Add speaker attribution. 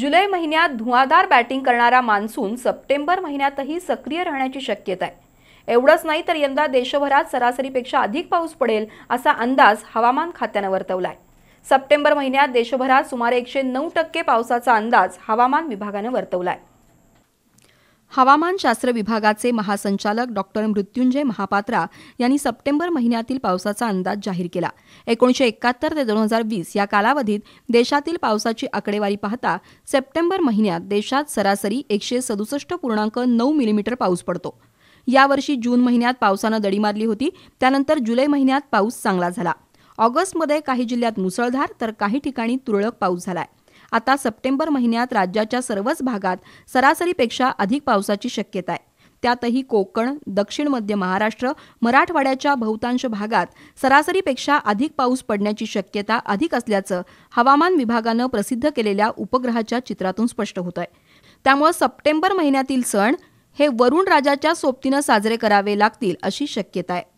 Speaker 1: जुलै महिन्यात धुवाधार बॅटिंग करणारा मान्सून सप्टेंबर महिन्यातही सक्रिय राहण्याची शक्यता आहे एवढंच नाही तर यंदा देशभरात सरासरीपेक्षा अधिक पाऊस पडेल असा अंदाज हवामान खात्यानं वर्तवला आहे सप्टेंबर महिन्यात देशभरात सुमारे एकशे नऊ टक्के पावसाचा अंदाज हवामान विभागानं वर्तवला आहे हवामानशास्त्र विभागाचे महासंचालक डॉक्टर मृत्युंजय महापात्रा यांनी सप्टेंबर महिन्यातील पावसाचा अंदाज जाहीर केला एकोणीशे एकाहत्तर ते दोन हजार वीस या कालावधीत देशातील पावसाची आकडेवारी पाहता सप्टेंबर महिन्यात देशात सरासरी एकशे सदुसष्ट पूर्णांक नऊ मिलीमीटर पाऊस पडतो यावर्षी जून महिन्यात पावसानं दडी मारली होती त्यानंतर जुलै महिन्यात पाऊस चांगला झाला ऑगस्टमध्ये काही जिल्ह्यात मुसळधार तर काही ठिकाणी तुरळक पाऊस झाला आहे आता सप्टेंबर महिन्यात राज्याच्या सर्वच भागात सरासरीपेक्षा अधिक पावसाची शक्यता आहे त्यातही कोकण दक्षिण मध्य महाराष्ट्र मराठवाड्याच्या बहुतांश भागात सरासरीपेक्षा अधिक पाऊस पडण्याची शक्यता अधिक असल्याचं हवामान विभागानं प्रसिद्ध केलेल्या उपग्रहाच्या चित्रातून स्पष्ट होत आहे त्यामुळे सप्टेंबर महिन्यातील सण हे वरुण राजाच्या सोबतीनं साजरे करावे लागतील अशी शक्यता आहे